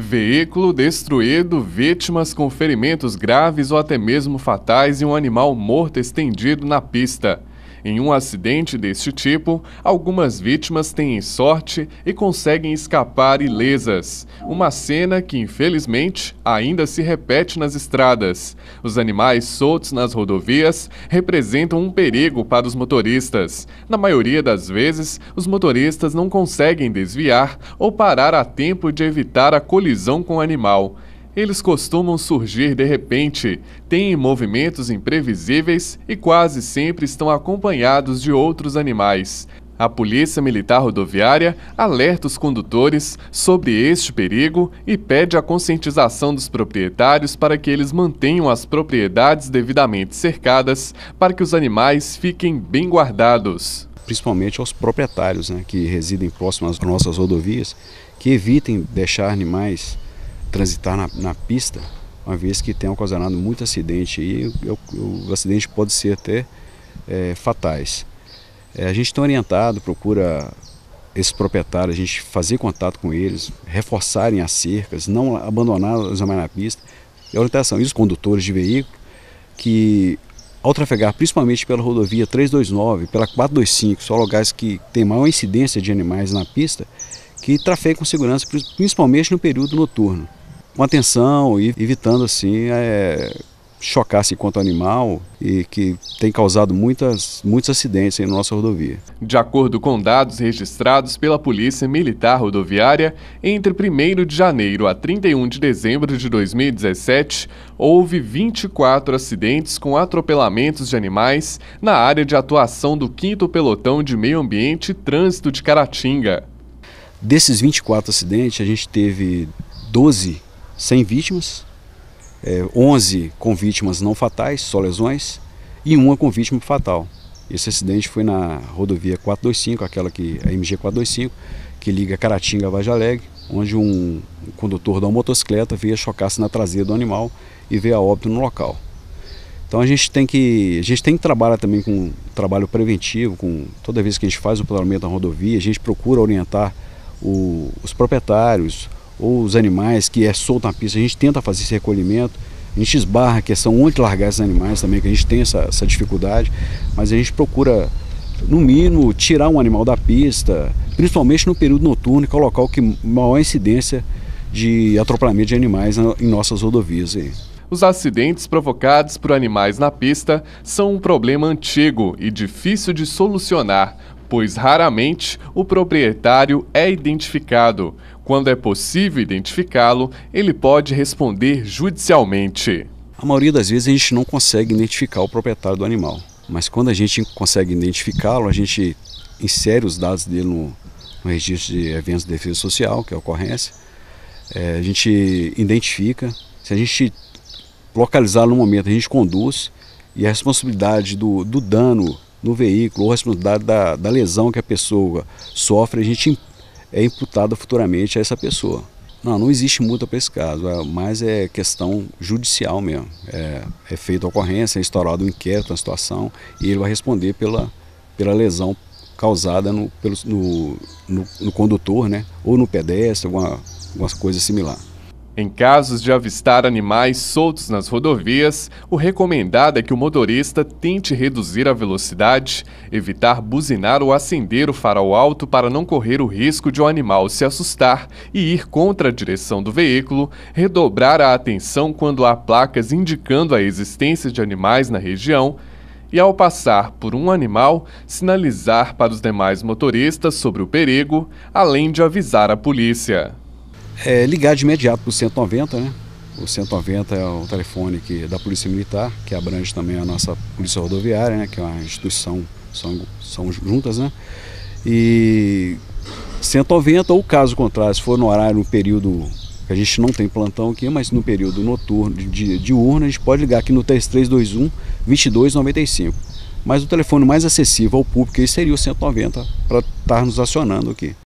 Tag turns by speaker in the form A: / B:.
A: Veículo destruído, vítimas com ferimentos graves ou até mesmo fatais e um animal morto estendido na pista. Em um acidente deste tipo, algumas vítimas têm sorte e conseguem escapar ilesas. Uma cena que, infelizmente, ainda se repete nas estradas. Os animais soltos nas rodovias representam um perigo para os motoristas. Na maioria das vezes, os motoristas não conseguem desviar ou parar a tempo de evitar a colisão com o animal. Eles costumam surgir de repente, têm movimentos imprevisíveis e quase sempre estão acompanhados de outros animais. A Polícia Militar Rodoviária alerta os condutores sobre este perigo e pede a conscientização dos proprietários para que eles mantenham as propriedades devidamente
B: cercadas para que os animais fiquem bem guardados. Principalmente aos proprietários né, que residem próximo às nossas rodovias, que evitem deixar animais transitar na, na pista, uma vez que tem ocasionado muito acidente e o, o acidente pode ser até é, fatais. É, a gente está orientado, procura esses proprietários, a gente fazer contato com eles, reforçarem as cercas, não abandonar os mais na pista. E orientação, e os condutores de veículo, que ao trafegar principalmente pela rodovia 329, pela 425, são lugares que tem maior incidência de animais na pista, que trafeguem com segurança, principalmente no período noturno com atenção e evitando assim é, chocar-se assim, enquanto animal e que tem causado muitas, muitos acidentes em nossa rodovia. De acordo
A: com dados registrados pela Polícia Militar Rodoviária, entre 1 de janeiro a 31 de dezembro de 2017, houve 24 acidentes com atropelamentos de animais na área de atuação do 5 Pelotão de Meio Ambiente e Trânsito de Caratinga.
B: Desses 24 acidentes, a gente teve 12 sem vítimas, é, 11 com vítimas não fatais, só lesões, e uma com vítima fatal. Esse acidente foi na rodovia 425, aquela que a MG 425, que liga Caratinga a Vaja Alegre, onde um condutor de uma motocicleta veio chocar-se na traseira do animal e veio a óbito no local. Então a gente tem que a gente tem que trabalhar também com trabalho preventivo, com toda vez que a gente faz o planejamento da rodovia, a gente procura orientar o, os proprietários, ou os animais que é solto na pista, a gente tenta fazer esse recolhimento, a gente esbarra a questão onde largar esses animais também, que a gente tem essa, essa dificuldade, mas a gente procura, no mínimo, tirar um animal da pista, principalmente no período noturno, que é o local que maior incidência de atropelamento de animais em nossas rodovias.
A: Os acidentes provocados por animais na pista são um problema antigo e difícil de solucionar, pois raramente o proprietário é identificado. Quando é possível identificá-lo,
B: ele pode responder judicialmente. A maioria das vezes a gente não consegue identificar o proprietário do animal, mas quando a gente consegue identificá-lo, a gente insere os dados dele no, no registro de eventos de defesa social, que é a ocorrência. É, a gente identifica, se a gente localizar no momento, a gente conduz e a responsabilidade do, do dano no veículo ou a responsabilidade da, da lesão que a pessoa sofre, a gente é imputada futuramente a essa pessoa. Não, não existe multa para esse caso, é mas é questão judicial mesmo. É, é feita a ocorrência, é instaurado um inquérito na situação e ele vai responder pela, pela lesão causada no, pelo, no, no, no condutor, né? ou no pedestre, alguma, alguma coisa similar.
A: Em casos de avistar animais soltos nas rodovias, o recomendado é que o motorista tente reduzir a velocidade, evitar buzinar ou acender o farol alto para não correr o risco de o um animal se assustar e ir contra a direção do veículo, redobrar a atenção quando há placas indicando a existência de animais na região e, ao passar por um animal, sinalizar para os demais motoristas sobre o perigo, além de avisar a polícia
B: é, ligar de imediato para o 190, né? O 190 é o telefone que, da Polícia Militar, que abrange também a nossa Polícia Rodoviária, né? que é uma instituição, são, são juntas, né? E 190, ou caso contrário, se for no horário, no período que a gente não tem plantão aqui, mas no período noturno, de, diurno, a gente pode ligar aqui no 3321 2295. Mas o telefone mais acessível ao público seria o 190 para estar nos acionando aqui.